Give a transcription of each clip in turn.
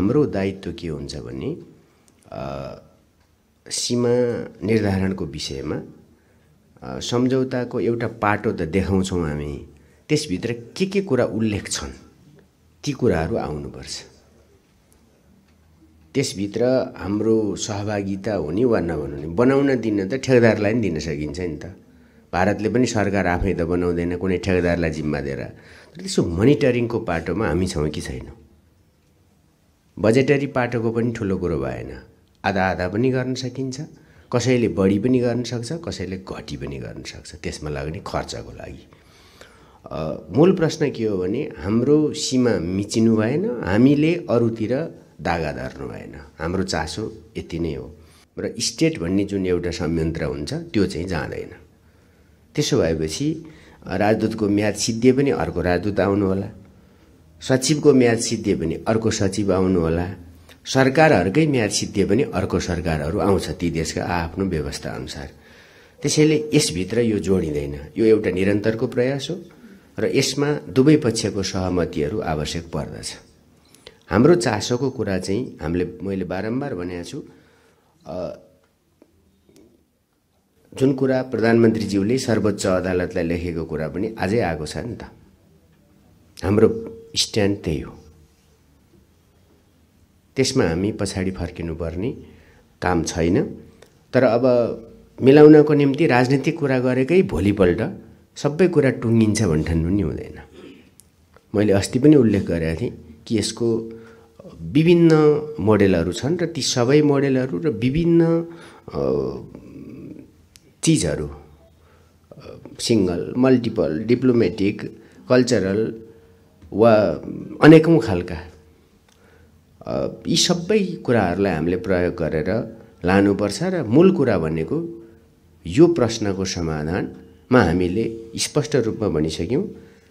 हाम्रो दायित्व के हुन्छ भने सीमा निर्धारणको विषयमा सम्झौताको एउटा पाटो त देखाउँछौँ हामी त्यसभित्र के के कुरा उल्लेख छन् ती कुराहरू आउनुपर्छ त्यसभित्र हाम्रो सहभागिता हुने वा नबनाउने बनाउन दिन त ठेकदारलाई पनि दिन सकिन्छ नि त भारतले पनि सरकार आफै त बनाउँदैन कुनै ठेकदारलाई जिम्मा दिएर त्यसो मोनिटरिङको पाटोमा हामी छौँ कि छैनौँ बजेटरी पाटोको पनि ठुलो कुरो भएन आधा आधा पनि गर्न सकिन्छ कसैले बढी पनि गर्न सक्छ कसैले घटी पनि गर्न सक्छ त्यसमा लाग्ने खर्चको लागि मूल प्रश्न के हो भने हाम्रो सीमा मिचिनु भएन हामीले अरूतिर दागा धर्नु भएन हाम्रो चासो यति नै हो र स्टेट भन्ने जुन एउटा संयन्त्र हुन्छ त्यो चाहिँ जाँदैन त्यसो भएपछि राजदूतको म्याद सिद्धिए पनि अर्को राजदूत आउनु होला सचिवको म्याद सिद्धियो भने अर्को सचिव आउनु आउनुहोला सरकारहरूकै म्याद सिद्धियो भने अर्को सरकारहरू आउँछ ती देशका आआफ्नो व्यवस्था अनुसार त्यसैले यसभित्र यो जोडिँदैन यो एउटा निरन्तरको प्रयास हो र यसमा दुवै पक्षको सहमतिहरू आवश्यक पर्दछ हाम्रो चासोको कुरा चाहिँ हामीले मैले बारम्बार भनेको छु जुन कुरा प्रधानमन्त्रीज्यूले सर्वोच्च अदालतलाई लेखेको कुरा पनि आजै आएको छ नि त हाम्रो स्ट्यान्ड त्यही हो त्यसमा हामी पछाडि फर्किनुपर्ने काम छैन तर अब मिलाउनको निम्ति राजनीतिक कुरा गरेकै भोलिपल्ट सबै कुरा टुङ्गिन्छ भन्ठान्नु नि हुँदैन मैले अस्ति पनि उल्लेख गरेको थिएँ कि यसको विभिन्न मोडेलहरू छन् र ती सबै मोडेलहरू र विभिन्न चिजहरू सिङ्गल मल्टिपल डिप्लोमेटिक कल्चरल वा अनेकौँ खालका यी सबै कुराहरूलाई हामीले प्रयोग गरेर लानुपर्छ र मूल कुरा भनेको यो प्रश्नको समाधानमा हामीले स्पष्ट रूपमा भनिसक्यौँ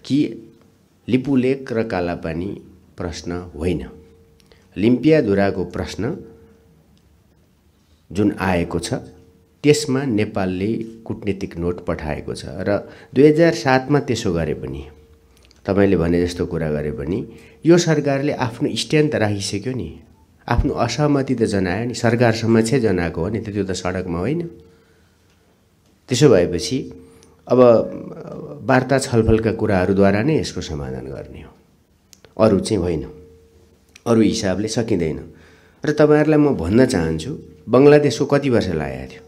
कि लिपुलेक र कालापानी प्रश्न होइन लिम्पियाधुराको प्रश्न जुन आएको छ त्यसमा नेपालले कुटनीतिक नोट पठाएको छ र दुई हजार सातमा त्यसो गरे पनि तपाईँले भने जस्तो कुरा गरे पनि यो सरकारले आफ्नो स्ट्यान्ड त राखिसक्यो नि आफ्नो असहमति त जनायो नि सरकार समक्ष जनाएको हो नि त त्यो त सडकमा होइन त्यसो भएपछि अब वार्ता छलफलका कुराहरूद्वारा नै यसको समाधान गर्ने हो अरू चाहिँ होइन अरू हिसाबले सकिँदैन र तपाईँहरूलाई म भन्न चाहन्छु बङ्गलादेशको कति वर्ष लागेको थियो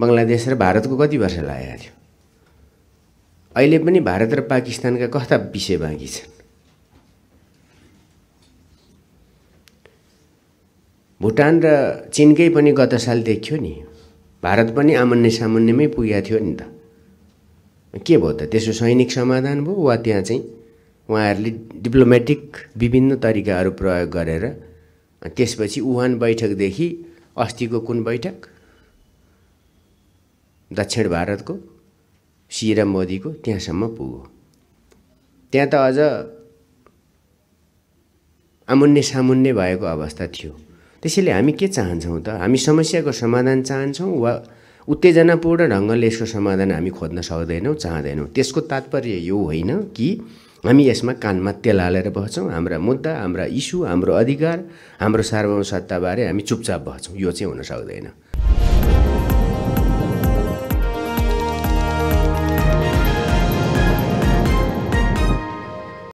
बङ्गलादेश र भारतको कति वर्ष लागेको थियो अहिले पनि भारत र पाकिस्तानका कस्ता विषय बाँकी छन् भुटान र चिनकै पनि गत साल देखियो नि भारत पनि आमान्य सामान्यमै पुगेको थियो नि त के भयो त त्यसो सैनिक समाधान भयो वा त्यहाँ चाहिँ उहाँहरूले डिप्लोमेटिक विभिन्न तरिकाहरू प्रयोग गरेर त्यसपछि उहान बैठकदेखि अस्तिको कुन बैठक दक्षिण भारतको सिरा मोदीको त्यहाँसम्म पुग्यो त्यहाँ त अझ आमुन्ने सामुन्ने भएको अवस्था थियो त्यसैले हामी के चाहन्छौँ त हामी समस्याको समाधान चाहन्छौँ वा उत्तेजनापूर्ण ढङ्गले यसको समाधान हामी खोज्न सक्दैनौँ चाहँदैनौँ त्यसको तात्पर्य यो होइन कि हामी यसमा कानमा तेल हालेर बस्छौँ हाम्रा मुद्दा हाम्रा इस्यु हाम्रो अधिकार हाम्रो सार्वभौम सत्ताबारे हामी चुपचाप बस्छौँ यो चाहिँ हुन सक्दैन